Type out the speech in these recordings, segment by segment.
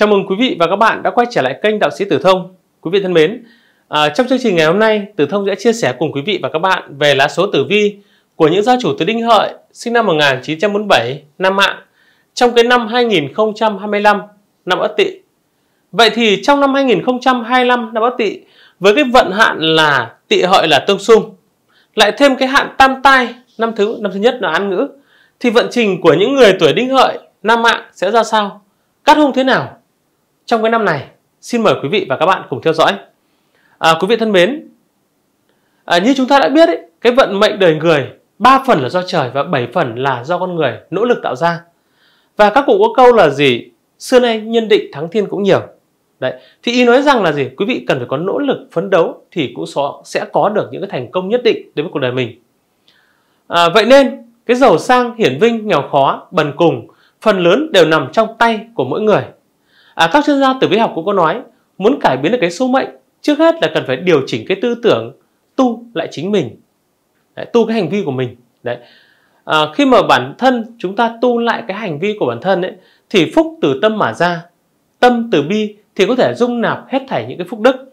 Chào mừng quý vị và các bạn đã quay trở lại kênh Đạo sĩ Tử Thông. Quý vị thân mến, à, trong chương trình ngày hôm nay, Tử Thông sẽ chia sẻ cùng quý vị và các bạn về lá số tử vi của những gia chủ từ Đinh Hợi sinh năm 1947, năm mạng, trong cái năm 2025, năm Ất Tỵ. Vậy thì trong năm 2025, năm Ất Tỵ, với cái vận hạn là Tỵ Hợi là tương xung, lại thêm cái hạn tam tai năm thứ năm thứ nhất là án ngữ, thì vận trình của những người tuổi Đinh Hợi, năm mạng sẽ ra sao? Cát hung thế nào? trong cái năm này. Xin mời quý vị và các bạn cùng theo dõi. À, quý vị thân mến, à, như chúng ta đã biết ấy, cái vận mệnh đời người ba phần là do trời và bảy phần là do con người nỗ lực tạo ra. Và các cụ có câu là gì? Xưa nay nhân định thắng thiên cũng nhiều. Đấy, thì ý nói rằng là gì? Quý vị cần phải có nỗ lực phấn đấu thì cũng sẽ có được những cái thành công nhất định đối với cuộc đời mình. À, vậy nên cái giàu sang hiển vinh nghèo khó bần cùng phần lớn đều nằm trong tay của mỗi người à, các chuyên gia tử vi học cũng có nói muốn cải biến được cái số mệnh trước hết là cần phải điều chỉnh cái tư tưởng tu lại chính mình đấy, tu cái hành vi của mình đấy à, khi mà bản thân chúng ta tu lại cái hành vi của bản thân ấy, thì phúc từ tâm mà ra tâm từ bi thì có thể dung nạp hết thảy những cái phúc đức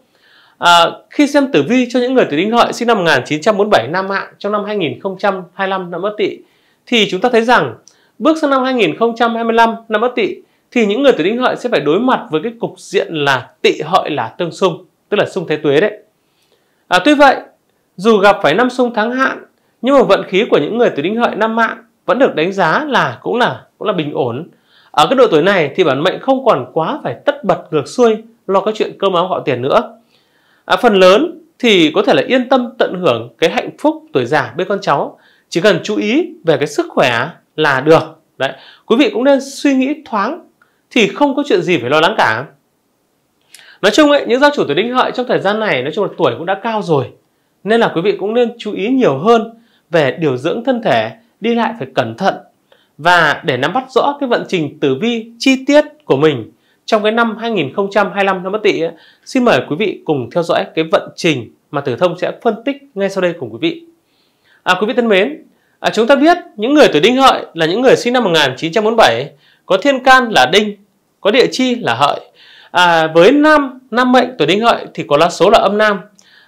à, khi xem tử vi cho những người tuổi đinh hợi sinh năm 1947 nam mạng trong năm 2025 năm bất tỵ thì chúng ta thấy rằng bước sang năm 2025 năm bất tỵ thì những người tuổi đinh hợi sẽ phải đối mặt với cái cục diện là tị hợi là tương xung tức là xung thế tuế đấy à, tuy vậy dù gặp phải năm xung tháng hạn nhưng mà vận khí của những người tuổi đinh hợi năm mạng vẫn được đánh giá là cũng là cũng là bình ổn ở cái độ tuổi này thì bản mệnh không còn quá phải tất bật ngược xuôi lo các chuyện cơm áo gạo tiền nữa à, phần lớn thì có thể là yên tâm tận hưởng cái hạnh phúc tuổi già bên con cháu chỉ cần chú ý về cái sức khỏe là được đấy quý vị cũng nên suy nghĩ thoáng thì không có chuyện gì phải lo lắng cả nói chung ấy những gia chủ tuổi đinh hợi trong thời gian này nói chung là tuổi cũng đã cao rồi nên là quý vị cũng nên chú ý nhiều hơn về điều dưỡng thân thể đi lại phải cẩn thận và để nắm bắt rõ cái vận trình tử vi chi tiết của mình trong cái năm 2025 năm Bất Tỵ xin mời quý vị cùng theo dõi cái vận trình mà Tử Thông sẽ phân tích ngay sau đây cùng quý vị. À, quý vị thân mến, à, chúng ta biết những người tuổi Đinh Hợi là những người sinh năm 1947 có thiên can là đinh có địa chi là hợi à, với nam nam mệnh tuổi đinh hợi thì có lá số là âm nam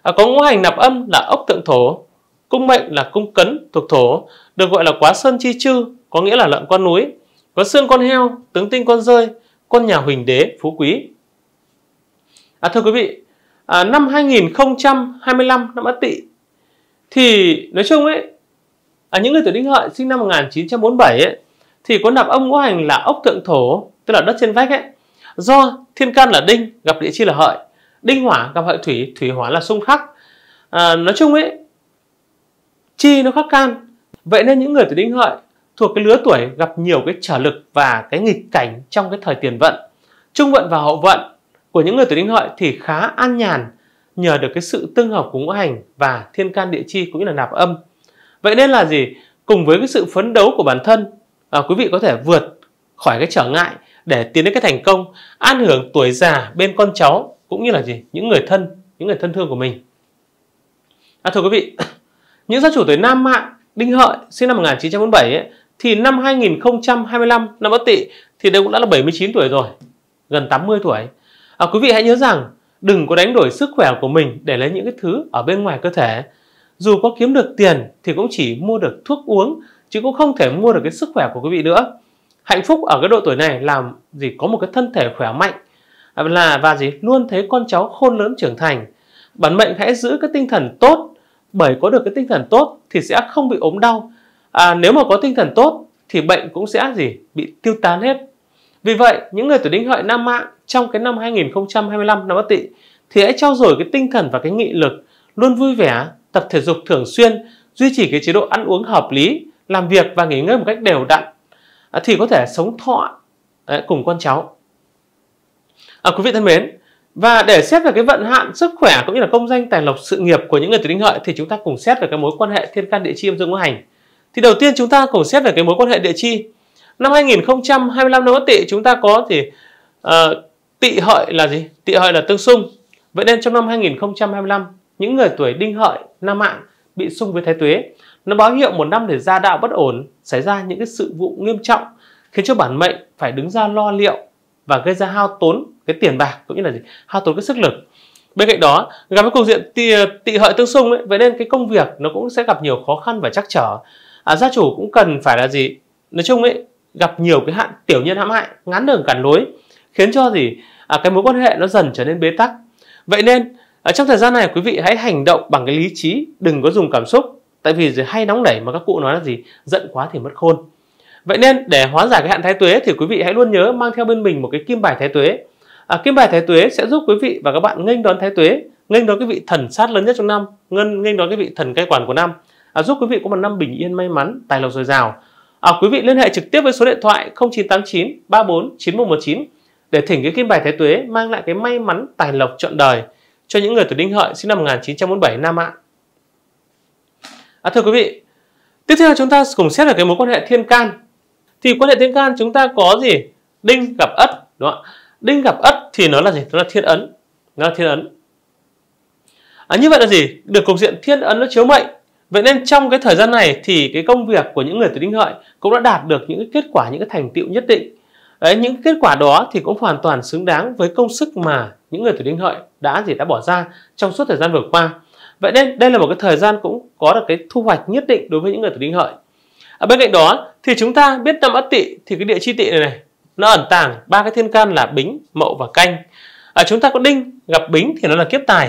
à, có ngũ hành nạp âm là ốc tượng thổ cung mệnh là cung cấn thuộc thổ được gọi là quá sơn chi chư có nghĩa là lợn con núi có xương con heo tướng tinh con rơi con nhà huỳnh đế phú quý à, thưa quý vị à, năm 2025 năm ất tỵ thì nói chung ấy à, những người tuổi đinh hợi sinh năm 1947 ấy thì cuốn nạp âm ngũ hành là ốc thượng thổ tức là đất trên vách ấy do thiên can là đinh gặp địa chi là hợi đinh hỏa gặp hợi thủy thủy hỏa là xung khắc à, nói chung ấy chi nó khắc can vậy nên những người tuổi đinh hợi thuộc cái lứa tuổi gặp nhiều cái trở lực và cái nghịch cảnh trong cái thời tiền vận trung vận và hậu vận của những người tuổi đinh hợi thì khá an nhàn nhờ được cái sự tương hợp của ngũ hành và thiên can địa chi cũng như là nạp âm vậy nên là gì cùng với cái sự phấn đấu của bản thân à, quý vị có thể vượt khỏi cái trở ngại để tiến đến cái thành công an hưởng tuổi già bên con cháu cũng như là gì những người thân những người thân thương của mình à, thưa quý vị những gia chủ tuổi nam mạng đinh hợi sinh năm 1947 ấy, thì năm 2025 năm Ất Tỵ thì đây cũng đã là 79 tuổi rồi gần 80 tuổi à, quý vị hãy nhớ rằng đừng có đánh đổi sức khỏe của mình để lấy những cái thứ ở bên ngoài cơ thể dù có kiếm được tiền thì cũng chỉ mua được thuốc uống chứ cũng không thể mua được cái sức khỏe của quý vị nữa hạnh phúc ở cái độ tuổi này làm gì có một cái thân thể khỏe mạnh à, là và gì luôn thấy con cháu khôn lớn trưởng thành bản mệnh hãy giữ cái tinh thần tốt bởi có được cái tinh thần tốt thì sẽ không bị ốm đau à, nếu mà có tinh thần tốt thì bệnh cũng sẽ gì bị tiêu tán hết vì vậy những người tuổi đinh hợi nam mạng trong cái năm 2025 năm bất Tỵ thì hãy trao dồi cái tinh thần và cái nghị lực luôn vui vẻ tập thể dục thường xuyên duy trì cái chế độ ăn uống hợp lý làm việc và nghỉ ngơi một cách đều đặn à, thì có thể sống thọ à, cùng con cháu à, quý vị thân mến và để xét về cái vận hạn sức khỏe cũng như là công danh tài lộc sự nghiệp của những người tuổi đinh hợi thì chúng ta cùng xét về cái mối quan hệ thiên can địa chi âm dương ngũ hành thì đầu tiên chúng ta cùng xét về cái mối quan hệ địa chi năm 2025 năm Ất Tỵ chúng ta có thì uh, Tỵ Hợi là gì Tỵ Hợi là tương xung vậy nên trong năm 2025 những người tuổi đinh hợi nam mạng bị xung với thái tuế nó báo hiệu một năm để gia đạo bất ổn, xảy ra những cái sự vụ nghiêm trọng khiến cho bản mệnh phải đứng ra lo liệu và gây ra hao tốn cái tiền bạc cũng như là gì hao tốn cái sức lực bên cạnh đó gặp với cục diện tị, tị hợi tương xung ấy, vậy nên cái công việc nó cũng sẽ gặp nhiều khó khăn và trắc trở à, gia chủ cũng cần phải là gì nói chung ấy gặp nhiều cái hạn tiểu nhân hãm hại ngắn đường cản lối khiến cho gì à, cái mối quan hệ nó dần trở nên bế tắc vậy nên ở à, trong thời gian này quý vị hãy hành động bằng cái lý trí đừng có dùng cảm xúc tại vì hay nóng nảy mà các cụ nói là gì giận quá thì mất khôn vậy nên để hóa giải cái hạn thái tuế thì quý vị hãy luôn nhớ mang theo bên mình một cái kim bài thái tuế à, kim bài thái tuế sẽ giúp quý vị và các bạn nghênh đón thái tuế nghênh đón cái vị thần sát lớn nhất trong năm ngân nghênh đón cái vị thần cai quản của năm à, giúp quý vị có một năm bình yên may mắn tài lộc dồi dào à, quý vị liên hệ trực tiếp với số điện thoại 0989 34 9119 để thỉnh cái kim bài thái tuế mang lại cái may mắn tài lộc trọn đời cho những người tuổi đinh hợi sinh năm 1947 nam ạ À, thưa quý vị, tiếp theo chúng ta cùng xét về cái mối quan hệ thiên can. Thì quan hệ thiên can chúng ta có gì? Đinh gặp ất, đúng không ạ? Đinh gặp ất thì nó là gì? Nó là thiên ấn. Nó là thiên ấn. À, như vậy là gì? Được cục diện thiên ấn nó chiếu mệnh. Vậy nên trong cái thời gian này thì cái công việc của những người tuổi đinh hợi cũng đã đạt được những cái kết quả, những cái thành tựu nhất định. Đấy, những kết quả đó thì cũng hoàn toàn xứng đáng với công sức mà những người tuổi đinh hợi đã gì đã bỏ ra trong suốt thời gian vừa qua Vậy nên đây là một cái thời gian cũng có được cái thu hoạch nhất định đối với những người tuổi đinh hợi. Ở à, bên cạnh đó thì chúng ta biết năm ất tỵ thì cái địa chi tỵ này, này nó ẩn tàng ba cái thiên can là bính, mậu và canh. À, chúng ta có đinh gặp bính thì nó là kiếp tài,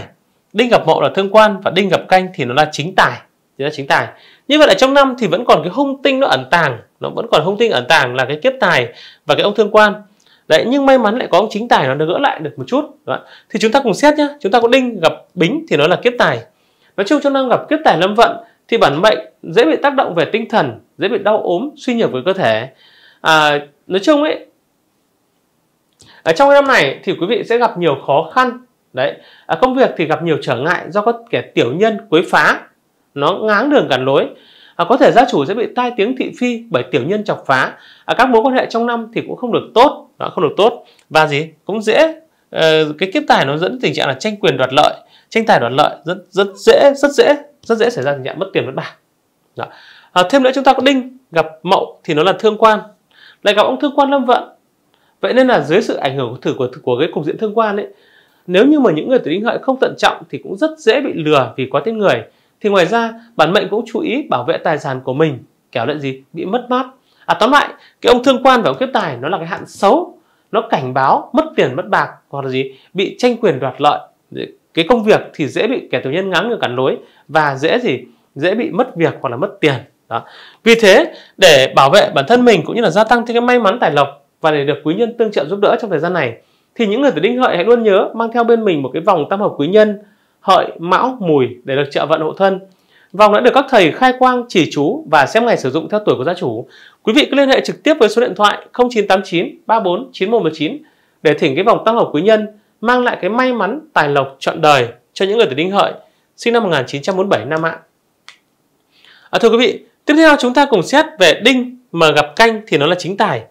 đinh gặp mậu là thương quan và đinh gặp canh thì nó là chính tài chính là chính tài như vậy là trong năm thì vẫn còn cái hung tinh nó ẩn tàng nó vẫn còn hung tinh ẩn tàng là cái kiếp tài và cái ông thương quan đấy nhưng may mắn lại có ông chính tài nó được gỡ lại được một chút đó. thì chúng ta cùng xét nhá, chúng ta có đinh gặp bính thì nó là kiếp tài Nói chung trong năm gặp kiếp tài lâm vận thì bản mệnh dễ bị tác động về tinh thần, dễ bị đau ốm, suy nhược với cơ thể. À, nói chung ấy, ở à, trong năm này thì quý vị sẽ gặp nhiều khó khăn đấy. À, công việc thì gặp nhiều trở ngại do có kẻ tiểu nhân quấy phá, nó ngáng đường cản lối. À, có thể gia chủ sẽ bị tai tiếng thị phi bởi tiểu nhân chọc phá. À, các mối quan hệ trong năm thì cũng không được tốt, đó, không được tốt và gì cũng dễ Ờ, cái kiếp tài nó dẫn tình trạng là tranh quyền đoạt lợi tranh tài đoạt lợi rất rất dễ rất dễ rất dễ xảy ra tình trạng mất tiền mất bạc dạ. À, thêm nữa chúng ta có đinh gặp mậu thì nó là thương quan lại gặp ông thương quan lâm vận vậy nên là dưới sự ảnh hưởng của thử của của cái cục diện thương quan ấy nếu như mà những người tuổi đinh hợi không tận trọng thì cũng rất dễ bị lừa vì quá tin người thì ngoài ra bản mệnh cũng chú ý bảo vệ tài sản của mình kéo lại gì bị mất mát à tóm lại cái ông thương quan và ông kiếp tài nó là cái hạn xấu nó cảnh báo mất tiền mất bạc hoặc là gì bị tranh quyền đoạt lợi cái công việc thì dễ bị kẻ thù nhân ngáng ngược cản lối và dễ gì dễ bị mất việc hoặc là mất tiền đó vì thế để bảo vệ bản thân mình cũng như là gia tăng thêm cái may mắn tài lộc và để được quý nhân tương trợ giúp đỡ trong thời gian này thì những người tuổi đinh hợi hãy luôn nhớ mang theo bên mình một cái vòng tam hợp quý nhân hợi mão mùi để được trợ vận hộ thân vòng đã được các thầy khai quang chỉ chú và xem ngày sử dụng theo tuổi của gia chủ Quý vị cứ liên hệ trực tiếp với số điện thoại 0989 34 9119 để thỉnh cái vòng tăng hợp quý nhân mang lại cái may mắn tài lộc trọn đời cho những người tuổi đinh hợi sinh năm 1947 năm Hạ. À, thưa quý vị, tiếp theo chúng ta cùng xét về đinh mà gặp canh thì nó là chính tài.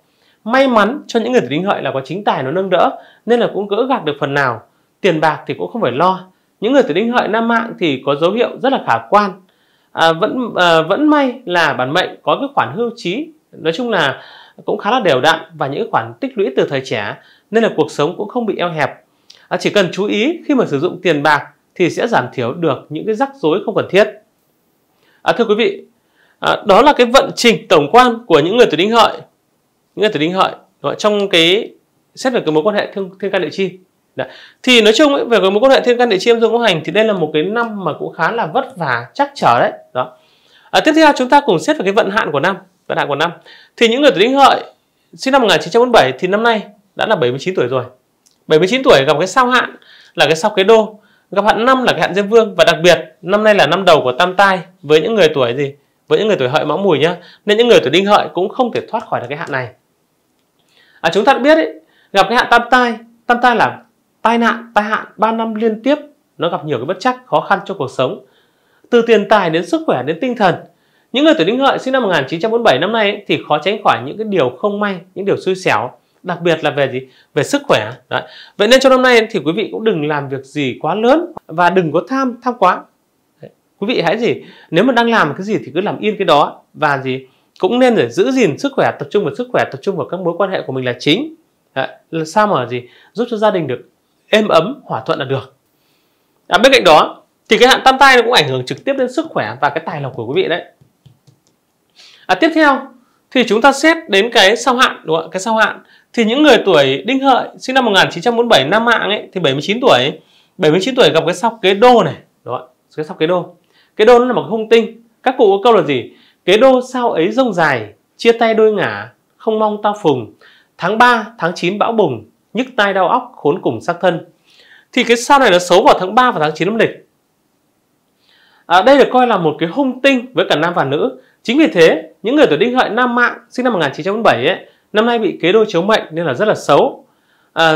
May mắn cho những người tuổi đinh hợi là có chính tài nó nâng đỡ nên là cũng gỡ gạc được phần nào. Tiền bạc thì cũng không phải lo. Những người tuổi đinh hợi Nam Mạng thì có dấu hiệu rất là khả quan. À, vẫn à, vẫn may là bản mệnh có cái khoản hưu trí nói chung là cũng khá là đều đặn và những khoản tích lũy từ thời trẻ nên là cuộc sống cũng không bị eo hẹp à, chỉ cần chú ý khi mà sử dụng tiền bạc thì sẽ giảm thiểu được những cái rắc rối không cần thiết à, thưa quý vị à, đó là cái vận trình tổng quan của những người tuổi đinh hợi những người tuổi đinh hợi trong cái xét về cái mối quan hệ thương thiên can địa chi Đấy. thì nói chung ấy, về cái mối quan hệ thiên can địa chi âm dương ngũ hành thì đây là một cái năm mà cũng khá là vất vả chắc trở đấy đó à, tiếp theo chúng ta cùng xét về cái vận hạn của năm vẫn hạn còn năm thì những người tuổi đinh hợi sinh năm 1947 thì năm nay đã là 79 tuổi rồi 79 tuổi gặp cái sao hạn là cái sao kế đô gặp hạn năm là cái hạn diêm vương và đặc biệt năm nay là năm đầu của tam tai với những người tuổi gì với những người tuổi hợi mão mùi nhá nên những người tuổi đinh hợi cũng không thể thoát khỏi được cái hạn này à, chúng ta đã biết ấy, gặp cái hạn tam tai tam tai là tai nạn tai hạn 3 năm liên tiếp nó gặp nhiều cái bất chắc khó khăn cho cuộc sống từ tiền tài đến sức khỏe đến tinh thần những người tuổi đinh hợi sinh năm 1947 năm nay ấy, thì khó tránh khỏi những cái điều không may, những điều xui xẻo, đặc biệt là về gì? Về sức khỏe. Đấy. Vậy nên trong năm nay thì quý vị cũng đừng làm việc gì quá lớn và đừng có tham tham quá. Đấy. Quý vị hãy gì? Nếu mà đang làm cái gì thì cứ làm yên cái đó và gì? Cũng nên để giữ gìn sức khỏe, tập trung vào sức khỏe, tập trung vào các mối quan hệ của mình là chính. Đấy. Là sao mà gì? Giúp cho gia đình được êm ấm, hòa thuận là được. À, bên cạnh đó thì cái hạn tam tai nó cũng ảnh hưởng trực tiếp đến sức khỏe và cái tài lộc của quý vị đấy à, tiếp theo thì chúng ta xét đến cái sao hạn đúng không ạ cái sao hạn thì những người tuổi đinh hợi sinh năm 1947 năm mạng ấy thì 79 tuổi 79 tuổi gặp cái sóc kế đô này đúng đó cái sóc kế đô kế đô nó là một cái hung tinh các cụ có câu là gì kế đô sao ấy rông dài chia tay đôi ngả không mong tao phùng tháng 3, tháng 9 bão bùng nhức tai đau óc khốn cùng xác thân thì cái sao này nó xấu vào tháng 3 và tháng 9 âm lịch à, đây được coi là một cái hung tinh với cả nam và nữ Chính vì thế, những người tuổi đinh hợi nam mạng sinh năm 1947 ấy, năm nay bị kế đôi chiếu mệnh nên là rất là xấu. À,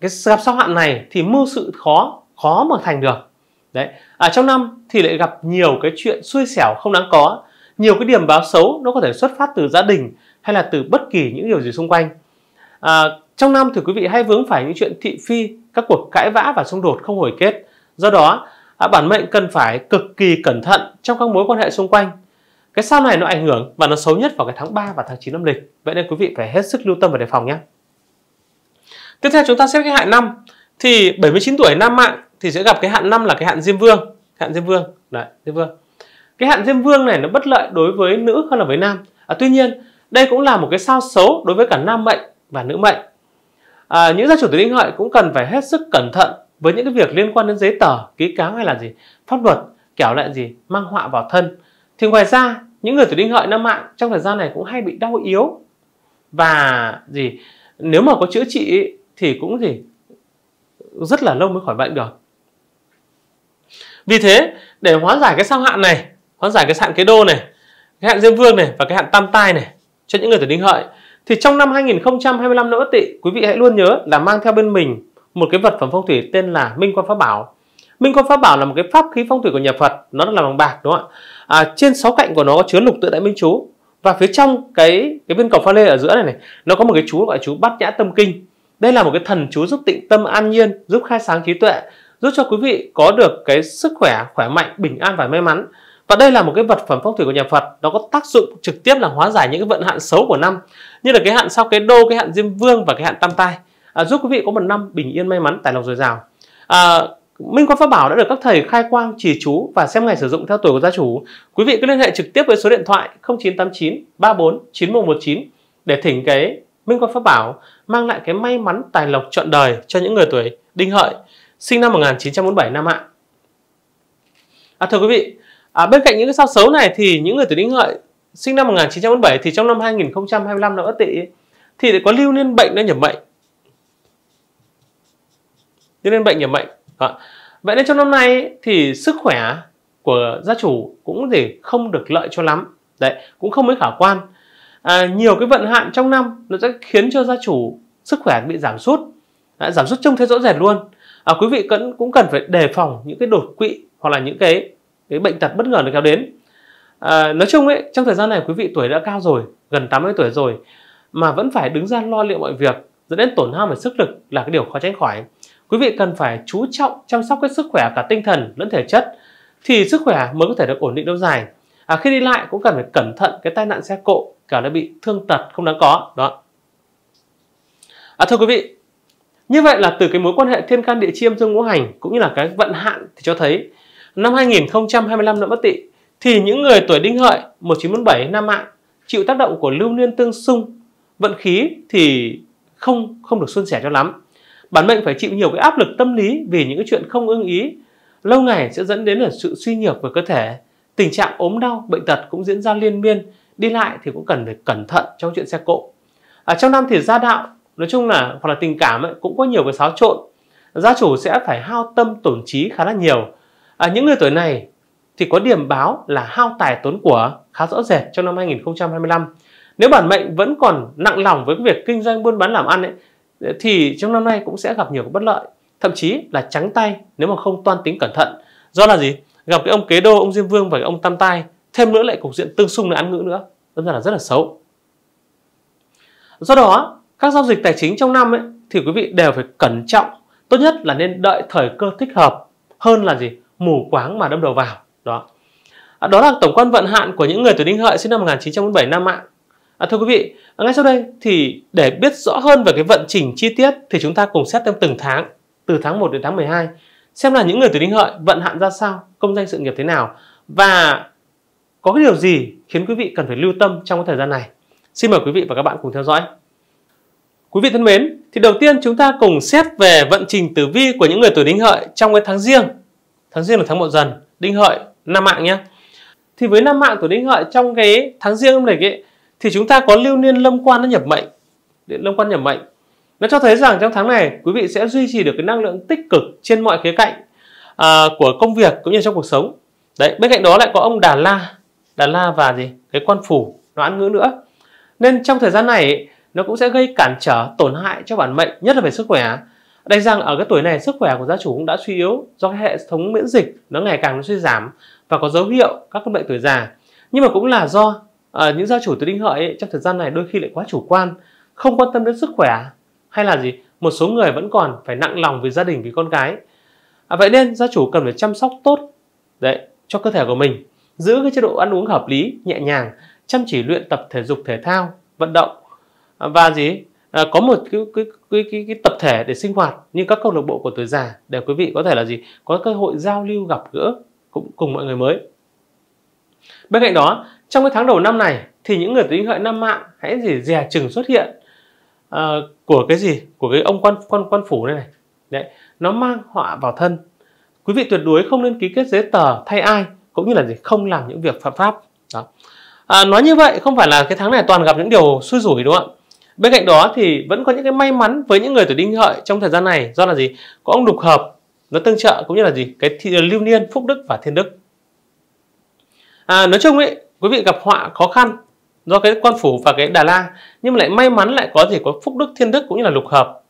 cái gặp sao hạn này thì mưu sự khó, khó mà thành được. Đấy. À, trong năm thì lại gặp nhiều cái chuyện xui xẻo không đáng có, nhiều cái điểm báo xấu nó có thể xuất phát từ gia đình hay là từ bất kỳ những điều gì xung quanh. À, trong năm thì quý vị hay vướng phải những chuyện thị phi, các cuộc cãi vã và xung đột không hồi kết. Do đó, à, bản mệnh cần phải cực kỳ cẩn thận trong các mối quan hệ xung quanh cái sao này nó ảnh hưởng và nó xấu nhất vào cái tháng 3 và tháng 9 âm lịch. Vậy nên quý vị phải hết sức lưu tâm và đề phòng nhé. Tiếp theo chúng ta xét cái hạn năm thì 79 tuổi nam mạng thì sẽ gặp cái hạn năm là cái hạn Diêm Vương, hạn Diêm Vương. Đấy, Diêm Vương. Cái hạn Diêm Vương này nó bất lợi đối với nữ hơn là với nam. À, tuy nhiên, đây cũng là một cái sao xấu đối với cả nam mệnh và nữ mệnh. À, những gia chủ tuổi đinh hợi cũng cần phải hết sức cẩn thận với những cái việc liên quan đến giấy tờ, ký cáo hay là gì, pháp luật, kẻo lại gì mang họa vào thân. Thì ngoài ra những người tuổi đinh hợi năm mạng trong thời gian này cũng hay bị đau yếu và gì nếu mà có chữa trị thì cũng gì rất là lâu mới khỏi bệnh được vì thế để hóa giải cái sao hạn này hóa giải cái hạn kế đô này cái hạn diêm vương này và cái hạn tam tai này cho những người tuổi đinh hợi thì trong năm 2025 năm Ất Tỵ quý vị hãy luôn nhớ là mang theo bên mình một cái vật phẩm phong thủy tên là Minh Quan Pháp Bảo Minh Quan Pháp Bảo là một cái pháp khí phong thủy của nhà Phật nó là bằng bạc đúng không ạ à, trên sáu cạnh của nó có chứa lục tự đại minh chú và phía trong cái cái viên cầu pha lê ở giữa này này nó có một cái chú gọi chú bát nhã tâm kinh đây là một cái thần chú giúp tịnh tâm an nhiên giúp khai sáng trí tuệ giúp cho quý vị có được cái sức khỏe khỏe mạnh bình an và may mắn và đây là một cái vật phẩm phong thủy của nhà Phật nó có tác dụng trực tiếp là hóa giải những cái vận hạn xấu của năm như là cái hạn sau cái đô cái hạn diêm vương và cái hạn tam tai à, giúp quý vị có một năm bình yên may mắn tài lộc dồi dào à, Minh Quan Pháp Bảo đã được các thầy khai quang trì chú và xem ngày sử dụng theo tuổi của gia chủ. Quý vị cứ liên hệ trực tiếp với số điện thoại 0989 34 9119 để thỉnh cái Minh Quan Pháp Bảo mang lại cái may mắn tài lộc trọn đời cho những người tuổi Đinh Hợi sinh năm 1947 năm ạ. À, thưa quý vị, à, bên cạnh những cái sao xấu này thì những người tuổi Đinh Hợi sinh năm 1947 thì trong năm 2025 năm Ất Tỵ thì có lưu niên bệnh đã nhập mệnh. Lưu niên bệnh nhập mệnh À, vậy nên trong năm nay thì sức khỏe của gia chủ cũng để không được lợi cho lắm đấy cũng không mấy khả quan à, nhiều cái vận hạn trong năm nó sẽ khiến cho gia chủ sức khỏe bị giảm sút à, giảm sút trông thấy rõ rệt luôn à, quý vị cũng cũng cần phải đề phòng những cái đột quỵ hoặc là những cái cái bệnh tật bất ngờ được kéo đến à, nói chung ấy trong thời gian này quý vị tuổi đã cao rồi gần 80 tuổi rồi mà vẫn phải đứng ra lo liệu mọi việc dẫn đến tổn hao về sức lực là cái điều khó tránh khỏi quý vị cần phải chú trọng chăm sóc cái sức khỏe cả tinh thần lẫn thể chất thì sức khỏe mới có thể được ổn định lâu dài. À, khi đi lại cũng cần phải cẩn thận cái tai nạn xe cộ cả đã bị thương tật không đáng có đó. À, thưa quý vị, như vậy là từ cái mối quan hệ thiên can địa chiêm dương ngũ hành cũng như là cái vận hạn thì cho thấy năm 2025 năm Bất Tỵ thì những người tuổi Đinh Hợi 1947 Nam Mạng chịu tác động của lưu niên tương xung vận khí thì không không được suôn sẻ cho lắm bản mệnh phải chịu nhiều cái áp lực tâm lý vì những cái chuyện không ưng ý lâu ngày sẽ dẫn đến là sự suy nhược về cơ thể tình trạng ốm đau bệnh tật cũng diễn ra liên miên đi lại thì cũng cần phải cẩn thận trong chuyện xe cộ à, trong năm thì gia đạo nói chung là hoặc là tình cảm ấy, cũng có nhiều cái xáo trộn gia chủ sẽ phải hao tâm tổn trí khá là nhiều à, những người tuổi này thì có điểm báo là hao tài tốn của khá rõ rệt trong năm 2025 nếu bản mệnh vẫn còn nặng lòng với việc kinh doanh buôn bán làm ăn ấy, thì trong năm nay cũng sẽ gặp nhiều bất lợi thậm chí là trắng tay nếu mà không toan tính cẩn thận do là gì gặp cái ông kế đô ông diêm vương và cái ông tam tai thêm nữa lại cục diện tương xung là án ngữ nữa đâm ra là rất là xấu do đó các giao dịch tài chính trong năm ấy, thì quý vị đều phải cẩn trọng tốt nhất là nên đợi thời cơ thích hợp hơn là gì mù quáng mà đâm đầu vào đó à, đó là tổng quan vận hạn của những người tuổi đinh hợi sinh năm 1947 Nam Mạng À, thưa quý vị, à, ngay sau đây thì để biết rõ hơn về cái vận trình chi tiết thì chúng ta cùng xét theo từng tháng, từ tháng 1 đến tháng 12, xem là những người tuổi đinh hợi vận hạn ra sao, công danh sự nghiệp thế nào và có cái điều gì khiến quý vị cần phải lưu tâm trong cái thời gian này. Xin mời quý vị và các bạn cùng theo dõi. Quý vị thân mến, thì đầu tiên chúng ta cùng xét về vận trình tử vi của những người tuổi đinh hợi trong cái tháng riêng. Tháng riêng là tháng mậu dần, đinh hợi, năm mạng nhé. Thì với năm mạng tuổi đinh hợi trong cái tháng riêng này lịch ấy, thì chúng ta có lưu niên lâm quan nó nhập mệnh điện lâm quan nhập mệnh nó cho thấy rằng trong tháng này quý vị sẽ duy trì được cái năng lượng tích cực trên mọi khía cạnh à, của công việc cũng như trong cuộc sống đấy bên cạnh đó lại có ông đà la đà la và gì cái quan phủ nó ăn ngữ nữa nên trong thời gian này nó cũng sẽ gây cản trở tổn hại cho bản mệnh nhất là về sức khỏe Đây rằng ở cái tuổi này sức khỏe của gia chủ cũng đã suy yếu do cái hệ thống miễn dịch nó ngày càng suy giảm và có dấu hiệu các cái bệnh tuổi già nhưng mà cũng là do à, những gia chủ tuổi đinh hợi ấy, trong thời gian này đôi khi lại quá chủ quan không quan tâm đến sức khỏe à? hay là gì một số người vẫn còn phải nặng lòng vì gia đình vì con cái à, vậy nên gia chủ cần phải chăm sóc tốt đấy cho cơ thể của mình giữ cái chế độ ăn uống hợp lý nhẹ nhàng chăm chỉ luyện tập thể dục thể thao vận động à, và gì à, có một cái, cái, cái, cái, cái tập thể để sinh hoạt như các câu lạc bộ của tuổi già để quý vị có thể là gì có cơ hội giao lưu gặp gỡ cùng, cùng mọi người mới bên cạnh đó trong cái tháng đầu năm này thì những người tính hợi năm mạng hãy gì dè chừng xuất hiện uh, của cái gì của cái ông quan quan quan phủ này này đấy nó mang họa vào thân quý vị tuyệt đối không nên ký kết giấy tờ thay ai cũng như là gì không làm những việc phạm pháp đó à, nói như vậy không phải là cái tháng này toàn gặp những điều xui rủi đúng không ạ bên cạnh đó thì vẫn có những cái may mắn với những người tuổi đinh hợi trong thời gian này do là gì có ông đục hợp nó tương trợ cũng như là gì cái thi, lưu niên phúc đức và thiên đức à, nói chung ấy quý vị gặp họa khó khăn do cái quan phủ và cái đà la nhưng mà lại may mắn lại có thể có phúc đức thiên đức cũng như là lục hợp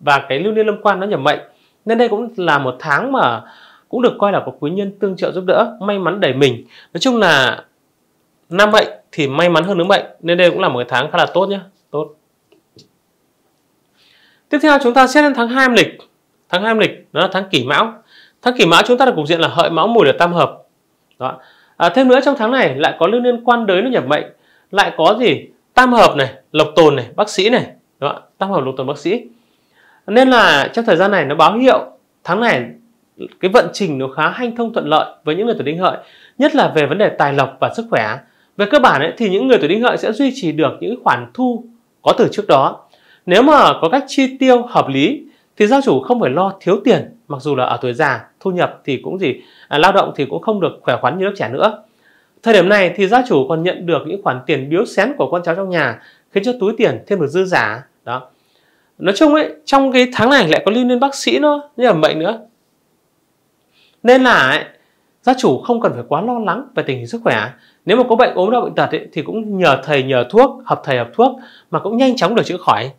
và cái lưu niên lâm quan nó nhầm mệnh nên đây cũng là một tháng mà cũng được coi là có quý nhân tương trợ giúp đỡ may mắn đẩy mình nói chung là nam mệnh thì may mắn hơn nữ mệnh nên đây cũng là một cái tháng khá là tốt nhé tốt tiếp theo chúng ta xét đến tháng 2 âm lịch tháng 2 âm lịch đó là tháng kỷ mão tháng kỷ mão chúng ta được cục diện là hợi mão mùi là tam hợp đó à, thêm nữa trong tháng này lại có lưu niên quan đới nó nhập mệnh lại có gì tam hợp này lộc tồn này bác sĩ này đó tam hợp lộc tồn bác sĩ nên là trong thời gian này nó báo hiệu tháng này cái vận trình nó khá hanh thông thuận lợi với những người tuổi đinh hợi nhất là về vấn đề tài lộc và sức khỏe về cơ bản ấy, thì những người tuổi đinh hợi sẽ duy trì được những khoản thu có từ trước đó nếu mà có cách chi tiêu hợp lý thì gia chủ không phải lo thiếu tiền mặc dù là ở tuổi già thu nhập thì cũng gì à, lao động thì cũng không được khỏe khoắn như lớp trẻ nữa thời điểm này thì gia chủ còn nhận được những khoản tiền biếu xén của con cháu trong nhà khiến cho túi tiền thêm được dư giả đó nói chung ấy trong cái tháng này lại có liên liên bác sĩ nó như là bệnh nữa nên là ấy, gia chủ không cần phải quá lo lắng về tình hình sức khỏe nếu mà có bệnh ốm đau bệnh tật ấy, thì cũng nhờ thầy nhờ thuốc hợp thầy hợp thuốc mà cũng nhanh chóng được chữa khỏi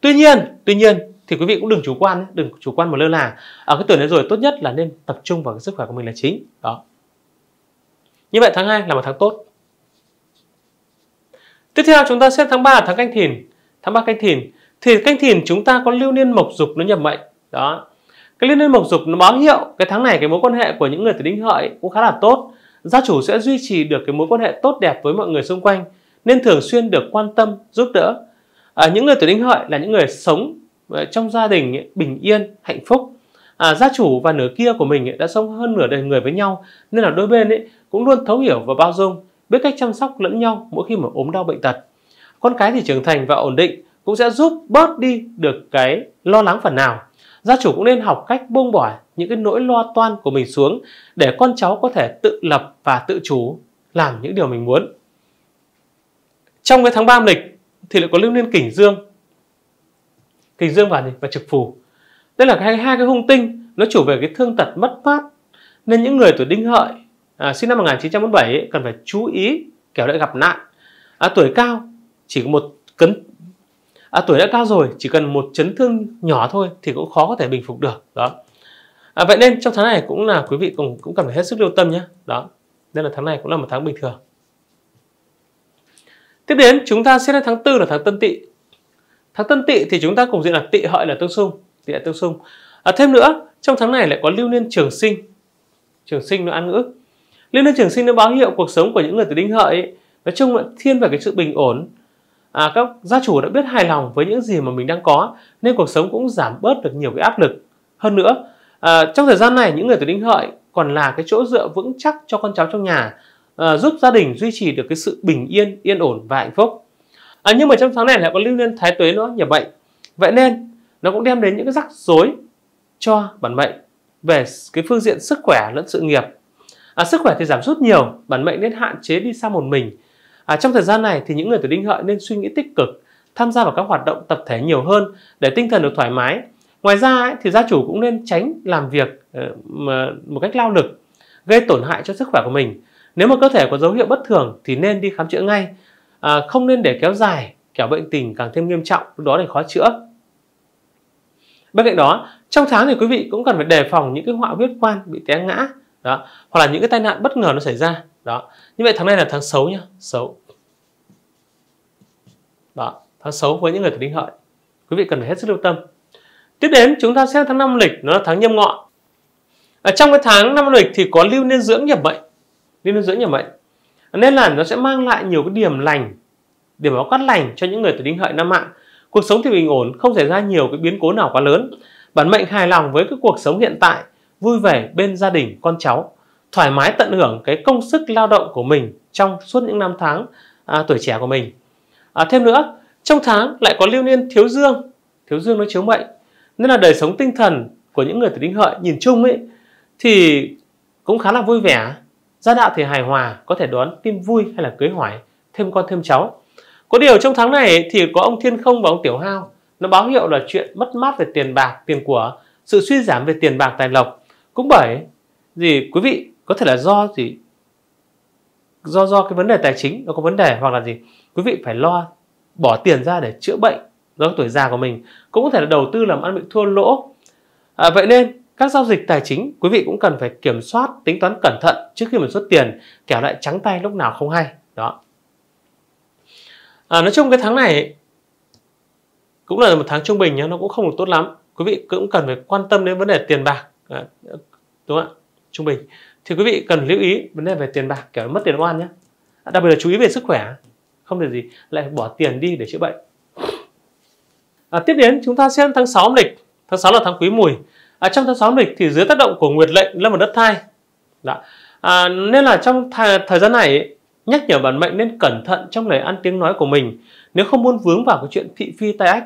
tuy nhiên tuy nhiên thì quý vị cũng đừng chủ quan đừng chủ quan mà lơ là ở cái tuổi này rồi tốt nhất là nên tập trung vào cái sức khỏe của mình là chính đó như vậy tháng 2 là một tháng tốt tiếp theo chúng ta xếp tháng 3 là tháng canh thìn tháng 3 canh thìn thì canh thìn chúng ta có lưu niên mộc dục nó nhập mệnh đó cái lưu niên mộc dục nó báo hiệu cái tháng này cái mối quan hệ của những người tuổi đinh hợi cũng khá là tốt gia chủ sẽ duy trì được cái mối quan hệ tốt đẹp với mọi người xung quanh nên thường xuyên được quan tâm giúp đỡ à, những người tuổi đinh hợi là những người sống trong gia đình ấy, bình yên hạnh phúc à, gia chủ và nửa kia của mình ấy, đã sống hơn nửa đời người với nhau nên là đôi bên ấy cũng luôn thấu hiểu và bao dung biết cách chăm sóc lẫn nhau mỗi khi mà ốm đau bệnh tật con cái thì trưởng thành và ổn định cũng sẽ giúp bớt đi được cái lo lắng phần nào gia chủ cũng nên học cách buông bỏ những cái nỗi lo toan của mình xuống để con cháu có thể tự lập và tự chủ làm những điều mình muốn trong cái tháng 3 lịch thì lại có lưu niên kỉnh dương kình dương và gì và trực phù đây là hai hai cái hung tinh nó chủ về cái thương tật mất mát nên những người tuổi đinh hợi à, sinh năm 1947 ấy, cần phải chú ý kẻo lại gặp nạn à, tuổi cao chỉ có một cấn à, tuổi đã cao rồi chỉ cần một chấn thương nhỏ thôi thì cũng khó có thể bình phục được đó à, vậy nên trong tháng này cũng là quý vị cũng cũng cần phải hết sức lưu tâm nhé đó nên là tháng này cũng là một tháng bình thường tiếp đến chúng ta sẽ đến tháng tư là tháng tân tỵ Tháng Tân Tỵ thì chúng ta cùng diện là Tỵ Hợi là tương xung, Tỵ là tương xung. À, thêm nữa, trong tháng này lại có lưu niên trường sinh. Trường sinh nó ăn ngữ. Lưu niên trường sinh nó báo hiệu cuộc sống của những người từ Đinh Hợi nói chung là thiên về cái sự bình ổn. À, các gia chủ đã biết hài lòng với những gì mà mình đang có nên cuộc sống cũng giảm bớt được nhiều cái áp lực. Hơn nữa, à, trong thời gian này những người từ Đinh Hợi còn là cái chỗ dựa vững chắc cho con cháu trong nhà, à, giúp gia đình duy trì được cái sự bình yên, yên ổn và hạnh phúc à, nhưng mà trong tháng này lại có lưu niên thái tuế nữa nhập mệnh vậy nên nó cũng đem đến những cái rắc rối cho bản mệnh về cái phương diện sức khỏe lẫn sự nghiệp à, sức khỏe thì giảm sút nhiều bản mệnh nên hạn chế đi xa một mình à, trong thời gian này thì những người tuổi đinh hợi nên suy nghĩ tích cực tham gia vào các hoạt động tập thể nhiều hơn để tinh thần được thoải mái ngoài ra ấy, thì gia chủ cũng nên tránh làm việc ờ, một cách lao lực gây tổn hại cho sức khỏe của mình nếu mà cơ thể có dấu hiệu bất thường thì nên đi khám chữa ngay à, không nên để kéo dài kẻo bệnh tình càng thêm nghiêm trọng lúc đó thì khó chữa bên cạnh đó trong tháng thì quý vị cũng cần phải đề phòng những cái họa huyết quan bị té ngã đó hoặc là những cái tai nạn bất ngờ nó xảy ra đó như vậy tháng này là tháng xấu nhá xấu đó tháng xấu với những người tuổi đinh hợi quý vị cần phải hết sức lưu tâm tiếp đến chúng ta xem tháng năm lịch nó là tháng nhâm ngọ ở trong cái tháng năm lịch thì có lưu niên dưỡng nhập mệnh lưu niên dưỡng nhập mệnh nên là nó sẽ mang lại nhiều cái điểm lành điểm báo cát lành cho những người tuổi đinh hợi năm mạng cuộc sống thì bình ổn không xảy ra nhiều cái biến cố nào quá lớn bản mệnh hài lòng với cái cuộc sống hiện tại vui vẻ bên gia đình con cháu thoải mái tận hưởng cái công sức lao động của mình trong suốt những năm tháng à, tuổi trẻ của mình à, thêm nữa trong tháng lại có lưu niên thiếu dương thiếu dương nó chiếu mệnh nên là đời sống tinh thần của những người tuổi đinh hợi nhìn chung ấy thì cũng khá là vui vẻ Gia đạo thì hài hòa, có thể đón tin vui hay là cưới hỏi, thêm con thêm cháu. Có điều trong tháng này thì có ông Thiên Không và ông Tiểu Hao, nó báo hiệu là chuyện mất mát về tiền bạc, tiền của, sự suy giảm về tiền bạc tài lộc. Cũng bởi gì quý vị có thể là do gì do do cái vấn đề tài chính nó có vấn đề hoặc là gì quý vị phải lo bỏ tiền ra để chữa bệnh do tuổi già của mình cũng có thể là đầu tư làm ăn bị thua lỗ à, vậy nên các giao dịch tài chính, quý vị cũng cần phải kiểm soát, tính toán cẩn thận trước khi mình xuất tiền, kẻo lại trắng tay lúc nào không hay. Đó. À, nói chung cái tháng này cũng là một tháng trung bình nhé, nó cũng không được tốt lắm. Quý vị cũng cần phải quan tâm đến vấn đề tiền bạc, à, đúng không ạ? Trung bình. Thì quý vị cần lưu ý vấn đề về tiền bạc, kẻo mất tiền oan nhé. À, đặc biệt là chú ý về sức khỏe, không được gì lại bỏ tiền đi để chữa bệnh. À, tiếp đến chúng ta xem tháng 6 âm lịch. Tháng 6 là tháng quý mùi à, trong tháng 6 lịch thì dưới tác động của nguyệt lệnh lâm vào đất thai Đã. Dạ. À, nên là trong th thời gian này nhắc nhở bản mệnh nên cẩn thận trong lời ăn tiếng nói của mình nếu không muốn vướng vào cái chuyện thị phi tai ách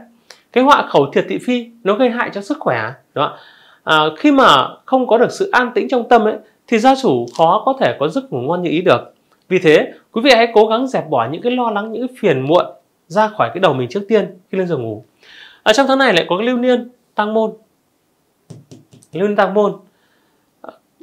cái họa khẩu thiệt thị phi nó gây hại cho sức khỏe đó à, khi mà không có được sự an tĩnh trong tâm ấy, thì gia chủ khó có thể có giấc ngủ ngon như ý được vì thế quý vị hãy cố gắng dẹp bỏ những cái lo lắng những cái phiền muộn ra khỏi cái đầu mình trước tiên khi lên giường ngủ ở à, trong tháng này lại có cái lưu niên tăng môn lương carbon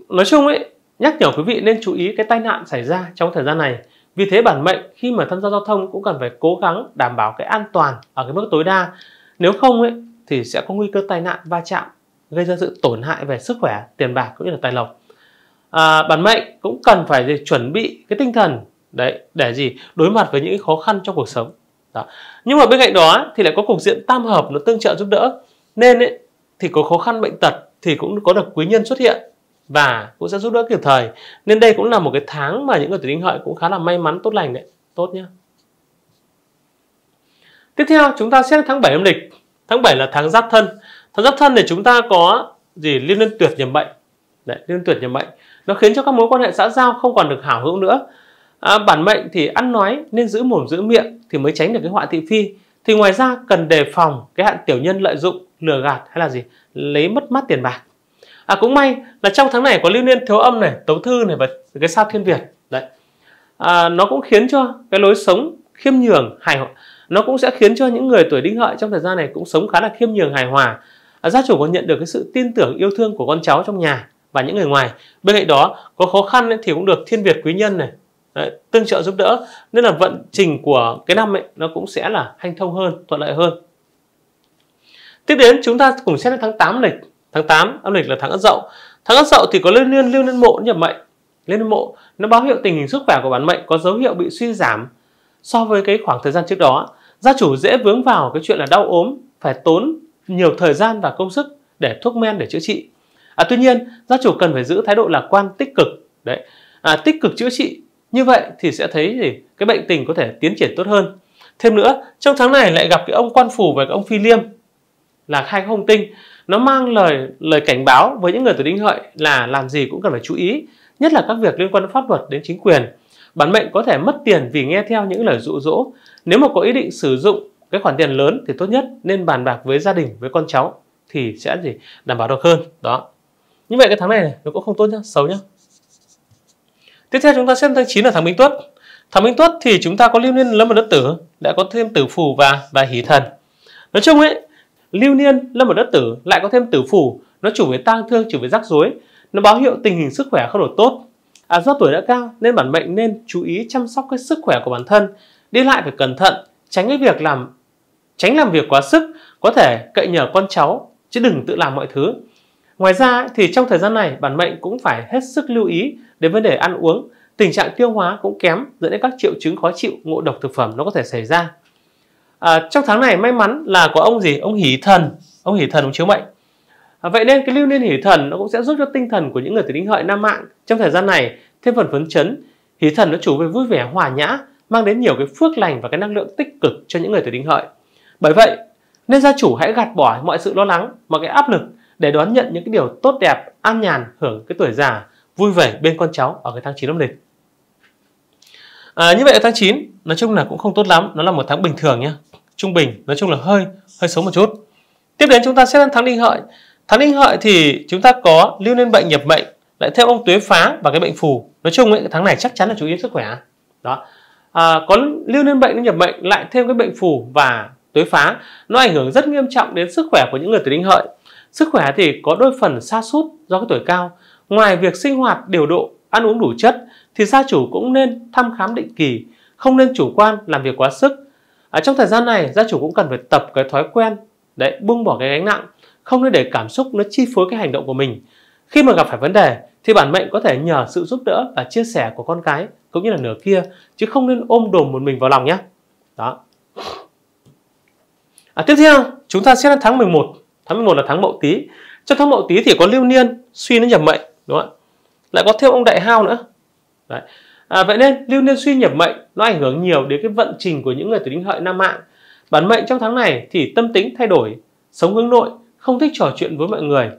nói chung ấy nhắc nhở quý vị nên chú ý cái tai nạn xảy ra trong thời gian này vì thế bản mệnh khi mà tham gia giao thông cũng cần phải cố gắng đảm bảo cái an toàn ở cái mức tối đa nếu không ấy thì sẽ có nguy cơ tai nạn va chạm gây ra sự tổn hại về sức khỏe tiền bạc cũng như là tài lộc à, bản mệnh cũng cần phải chuẩn bị cái tinh thần đấy để gì đối mặt với những khó khăn trong cuộc sống đó. nhưng mà bên cạnh đó thì lại có cục diện tam hợp nó tương trợ giúp đỡ nên ấy, thì có khó khăn bệnh tật thì cũng có được quý nhân xuất hiện và cũng sẽ giúp đỡ kịp thời nên đây cũng là một cái tháng mà những người tuổi đinh hợi cũng khá là may mắn tốt lành đấy tốt nhá tiếp theo chúng ta xét tháng 7 âm lịch tháng 7 là tháng giáp thân tháng giáp thân thì chúng ta có gì liên liên tuyệt nhầm bệnh đấy, liên tuyệt nhầm bệnh nó khiến cho các mối quan hệ xã giao không còn được hảo hữu nữa à, bản mệnh thì ăn nói nên giữ mồm giữ miệng thì mới tránh được cái họa thị phi thì ngoài ra cần đề phòng cái hạn tiểu nhân lợi dụng lừa gạt hay là gì lấy mất mát tiền bạc à cũng may là trong tháng này có lưu niên thiếu âm này tấu thư này và cái sao thiên việt đấy à, nó cũng khiến cho cái lối sống khiêm nhường hài hòa nó cũng sẽ khiến cho những người tuổi đinh hợi trong thời gian này cũng sống khá là khiêm nhường hài hòa à, gia chủ còn nhận được cái sự tin tưởng yêu thương của con cháu trong nhà và những người ngoài bên cạnh đó có khó khăn thì cũng được thiên việt quý nhân này đấy, tương trợ giúp đỡ nên là vận trình của cái năm ấy nó cũng sẽ là hanh thông hơn thuận lợi hơn Tiếp đến chúng ta cùng xét đến tháng 8 lịch. Tháng 8 âm lịch là tháng Ất Dậu. Tháng Ất Dậu thì có liên liên lưu liên mộ nhập mệnh. Liên liên mộ nó báo hiệu tình hình sức khỏe của bản mệnh có dấu hiệu bị suy giảm so với cái khoảng thời gian trước đó. Gia chủ dễ vướng vào cái chuyện là đau ốm, phải tốn nhiều thời gian và công sức để thuốc men để chữa trị. À, tuy nhiên gia chủ cần phải giữ thái độ lạc quan tích cực đấy à, tích cực chữa trị như vậy thì sẽ thấy gì cái bệnh tình có thể tiến triển tốt hơn thêm nữa trong tháng này lại gặp cái ông quan phủ và cái ông phi liêm là khai các hung tinh nó mang lời lời cảnh báo với những người tuổi đinh hợi là làm gì cũng cần phải chú ý nhất là các việc liên quan đến pháp luật đến chính quyền bản mệnh có thể mất tiền vì nghe theo những lời dụ dỗ nếu mà có ý định sử dụng cái khoản tiền lớn thì tốt nhất nên bàn bạc với gia đình với con cháu thì sẽ gì đảm bảo được hơn đó như vậy cái tháng này, này nó cũng không tốt nhá xấu nhá tiếp theo chúng ta xem tháng 9 là tháng minh tuất tháng minh tuất thì chúng ta có liên liên lâm và đất tử đã có thêm tử phù và và hỷ thần nói chung ấy lưu niên lâm ở đất tử lại có thêm tử phủ nó chủ về tang thương chủ về rắc rối nó báo hiệu tình hình sức khỏe không được tốt à, do tuổi đã cao nên bản mệnh nên chú ý chăm sóc cái sức khỏe của bản thân đi lại phải cẩn thận tránh cái việc làm tránh làm việc quá sức có thể cậy nhờ con cháu chứ đừng tự làm mọi thứ ngoài ra thì trong thời gian này bản mệnh cũng phải hết sức lưu ý đến vấn đề ăn uống tình trạng tiêu hóa cũng kém dẫn đến các triệu chứng khó chịu ngộ độc thực phẩm nó có thể xảy ra à, trong tháng này may mắn là có ông gì ông hỷ thần ông hỷ thần ông chiếu mệnh à, vậy nên cái lưu niên hỷ thần nó cũng sẽ giúp cho tinh thần của những người tuổi đinh hợi nam mạng trong thời gian này thêm phần phấn chấn hỷ thần nó chủ về vui vẻ hòa nhã mang đến nhiều cái phước lành và cái năng lượng tích cực cho những người tuổi đinh hợi bởi vậy nên gia chủ hãy gạt bỏ mọi sự lo lắng mọi cái áp lực để đón nhận những cái điều tốt đẹp an nhàn hưởng cái tuổi già vui vẻ bên con cháu ở cái tháng 9 âm lịch À, như vậy ở tháng 9 nói chung là cũng không tốt lắm, nó là một tháng bình thường nhé, trung bình, nói chung là hơi hơi xấu một chút. Tiếp đến chúng ta xét đến tháng đinh hợi. Tháng đinh hợi thì chúng ta có lưu lên bệnh nhập mệnh, lại theo ông tuế phá và cái bệnh phù. Nói chung ấy, tháng này chắc chắn là chú ý sức khỏe. Đó. À, có lưu lên bệnh nhập mệnh lại thêm cái bệnh phù và tuế phá nó ảnh hưởng rất nghiêm trọng đến sức khỏe của những người tuổi đinh hợi sức khỏe thì có đôi phần xa sút do cái tuổi cao ngoài việc sinh hoạt điều độ ăn uống đủ chất thì gia chủ cũng nên thăm khám định kỳ, không nên chủ quan làm việc quá sức. À, trong thời gian này gia chủ cũng cần phải tập cái thói quen đấy buông bỏ cái gánh nặng, không nên để cảm xúc nó chi phối cái hành động của mình. Khi mà gặp phải vấn đề thì bản mệnh có thể nhờ sự giúp đỡ và chia sẻ của con cái cũng như là nửa kia chứ không nên ôm đồm một mình vào lòng nhé. Đó. À, tiếp theo chúng ta sẽ đến tháng 11 tháng 11 là tháng mậu tý trong tháng mậu tý thì có lưu niên suy nó nhập mệnh đúng không lại có thêm ông đại hao nữa Đấy. À, vậy nên lưu niên suy nhập mệnh nó ảnh hưởng nhiều đến cái vận trình của những người tuổi đinh hợi nam mạng bản mệnh trong tháng này thì tâm tính thay đổi sống hướng nội không thích trò chuyện với mọi người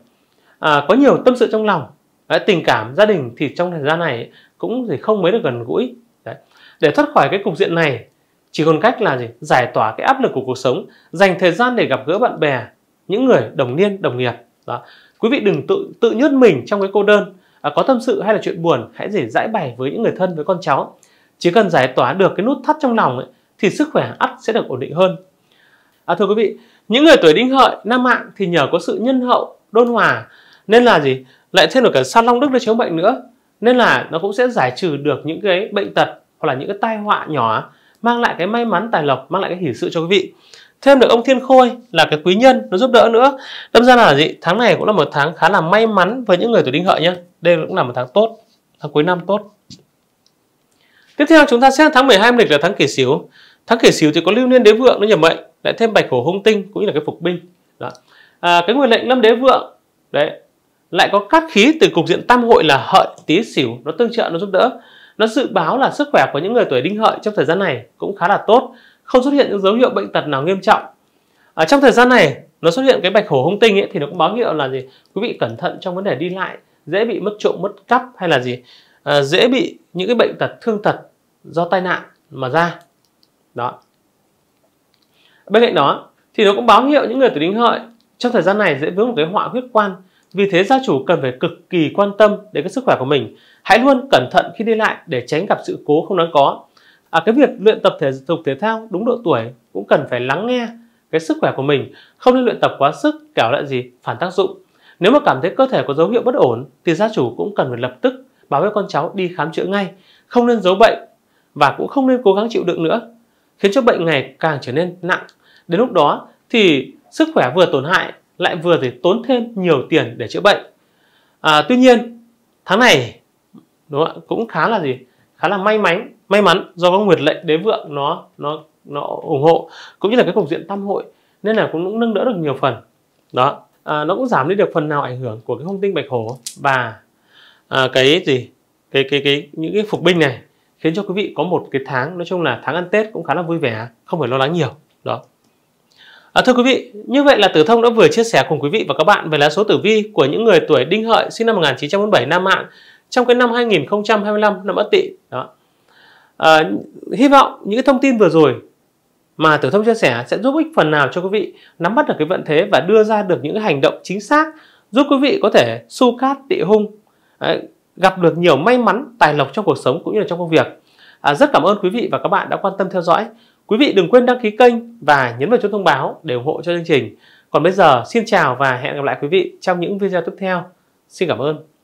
à, có nhiều tâm sự trong lòng Đấy, tình cảm gia đình thì trong thời gian này cũng thì không mấy được gần gũi Đấy. để thoát khỏi cái cục diện này chỉ còn cách là gì giải tỏa cái áp lực của cuộc sống dành thời gian để gặp gỡ bạn bè những người đồng niên đồng nghiệp đó. quý vị đừng tự tự nhốt mình trong cái cô đơn À, có tâm sự hay là chuyện buồn hãy để giải bày với những người thân với con cháu chỉ cần giải tỏa được cái nút thắt trong lòng ấy, thì sức khỏe ắt sẽ được ổn định hơn à, thưa quý vị những người tuổi đinh hợi nam mạng thì nhờ có sự nhân hậu đôn hòa nên là gì lại thêm được cả sa long đức nó chiếu mệnh nữa nên là nó cũng sẽ giải trừ được những cái bệnh tật hoặc là những cái tai họa nhỏ mang lại cái may mắn tài lộc mang lại cái hỷ sự cho quý vị thêm được ông thiên khôi là cái quý nhân nó giúp đỡ nữa đâm ra là gì tháng này cũng là một tháng khá là may mắn với những người tuổi đinh hợi nhé đây cũng là một tháng tốt, tháng cuối năm tốt. Tiếp theo chúng ta xem tháng 12 âm lịch là tháng kỷ sửu. Tháng kỷ sửu thì có lưu niên đế vượng nó nhập mệnh, lại thêm bạch hổ hung tinh cũng như là cái phục binh. Đó. À, cái nguyên lệnh lâm đế vượng đấy lại có các khí từ cục diện tam hội là hợi tí xỉu nó tương trợ nó giúp đỡ nó dự báo là sức khỏe của những người tuổi đinh hợi trong thời gian này cũng khá là tốt không xuất hiện những dấu hiệu bệnh tật nào nghiêm trọng ở trong thời gian này nó xuất hiện cái bạch hổ hung tinh ấy, thì nó cũng báo hiệu là gì quý vị cẩn thận trong vấn đề đi lại dễ bị mất trộm mất cắp hay là gì à, dễ bị những cái bệnh tật thương tật do tai nạn mà ra đó bên cạnh đó thì nó cũng báo hiệu những người tuổi đinh hợi trong thời gian này dễ vướng một cái họa huyết quan vì thế gia chủ cần phải cực kỳ quan tâm đến cái sức khỏe của mình hãy luôn cẩn thận khi đi lại để tránh gặp sự cố không đáng có à, cái việc luyện tập thể dục thể thao đúng độ tuổi cũng cần phải lắng nghe cái sức khỏe của mình không nên luyện tập quá sức kẻo lại gì phản tác dụng nếu mà cảm thấy cơ thể có dấu hiệu bất ổn thì gia chủ cũng cần phải lập tức báo với con cháu đi khám chữa ngay, không nên giấu bệnh và cũng không nên cố gắng chịu đựng nữa, khiến cho bệnh ngày càng trở nên nặng. Đến lúc đó thì sức khỏe vừa tổn hại lại vừa phải tốn thêm nhiều tiền để chữa bệnh. À, tuy nhiên tháng này đúng không? cũng khá là gì khá là may mắn may mắn do có nguyệt lệnh đế vượng nó nó nó ủng hộ cũng như là cái cục diện tam hội nên là cũng cũng nâng đỡ được nhiều phần đó Ờ, nó cũng giảm đi được phần nào ảnh hưởng của cái hung tinh bạch hổ và à, cái gì cái cái cái những cái phục binh này khiến cho quý vị có một cái tháng nói chung là tháng ăn tết cũng khá là vui vẻ không phải lo lắng nhiều đó À, thưa quý vị, như vậy là Tử Thông đã vừa chia sẻ cùng quý vị và các bạn về lá số tử vi của những người tuổi Đinh Hợi sinh năm 1947 Nam mạng trong cái năm 2025 năm Ất Tỵ. Đó. À, hy vọng những cái thông tin vừa rồi mà Tử Thông chia sẻ sẽ giúp ích phần nào cho quý vị nắm bắt được cái vận thế và đưa ra được những hành động chính xác giúp quý vị có thể su cát tị hung, gặp được nhiều may mắn, tài lộc trong cuộc sống cũng như là trong công việc. À, rất cảm ơn quý vị và các bạn đã quan tâm theo dõi. Quý vị đừng quên đăng ký kênh và nhấn vào chuông thông báo để ủng hộ cho chương trình. Còn bây giờ, xin chào và hẹn gặp lại quý vị trong những video tiếp theo. Xin cảm ơn.